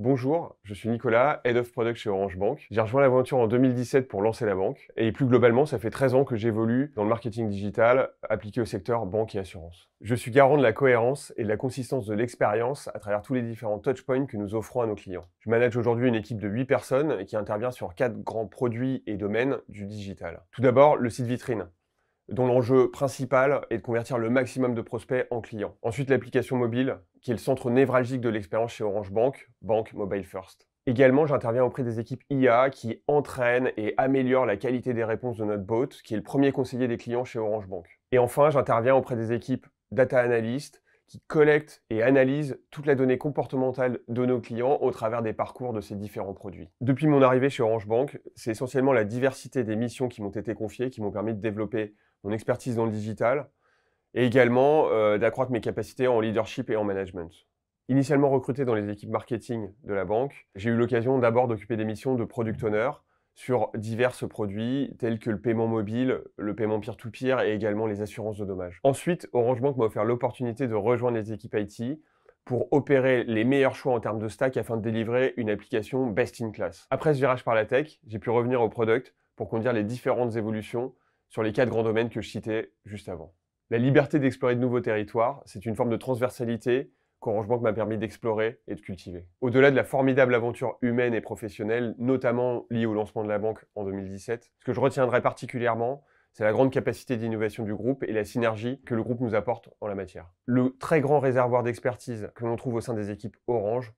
Bonjour, je suis Nicolas, Head of Product chez Orange Bank. J'ai rejoint l'aventure en 2017 pour lancer la banque. Et plus globalement, ça fait 13 ans que j'évolue dans le marketing digital appliqué au secteur banque et assurance. Je suis garant de la cohérence et de la consistance de l'expérience à travers tous les différents touchpoints que nous offrons à nos clients. Je manage aujourd'hui une équipe de 8 personnes qui intervient sur 4 grands produits et domaines du digital. Tout d'abord, le site vitrine dont l'enjeu principal est de convertir le maximum de prospects en clients. Ensuite, l'application mobile, qui est le centre névralgique de l'expérience chez Orange Bank, Bank Mobile First. Également, j'interviens auprès des équipes IA qui entraînent et améliorent la qualité des réponses de notre bot, qui est le premier conseiller des clients chez Orange Bank. Et enfin, j'interviens auprès des équipes data analystes qui collectent et analysent toute la donnée comportementale de nos clients au travers des parcours de ces différents produits. Depuis mon arrivée chez Orange Bank, c'est essentiellement la diversité des missions qui m'ont été confiées qui m'ont permis de développer mon expertise dans le digital et également euh, d'accroître mes capacités en leadership et en management. Initialement recruté dans les équipes marketing de la banque, j'ai eu l'occasion d'abord d'occuper des missions de product owner sur divers produits tels que le paiement mobile, le paiement peer-to-peer -peer et également les assurances de dommages. Ensuite, Orange Bank m'a offert l'opportunité de rejoindre les équipes IT pour opérer les meilleurs choix en termes de stack afin de délivrer une application best in class. Après ce virage par la tech, j'ai pu revenir au product pour conduire les différentes évolutions sur les quatre grands domaines que je citais juste avant. La liberté d'explorer de nouveaux territoires, c'est une forme de transversalité qu'Orange Bank m'a permis d'explorer et de cultiver. Au-delà de la formidable aventure humaine et professionnelle, notamment liée au lancement de la banque en 2017, ce que je retiendrai particulièrement, c'est la grande capacité d'innovation du groupe et la synergie que le groupe nous apporte en la matière. Le très grand réservoir d'expertise que l'on trouve au sein des équipes Orange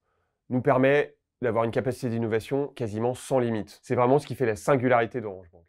nous permet d'avoir une capacité d'innovation quasiment sans limite. C'est vraiment ce qui fait la singularité d'Orange Bank.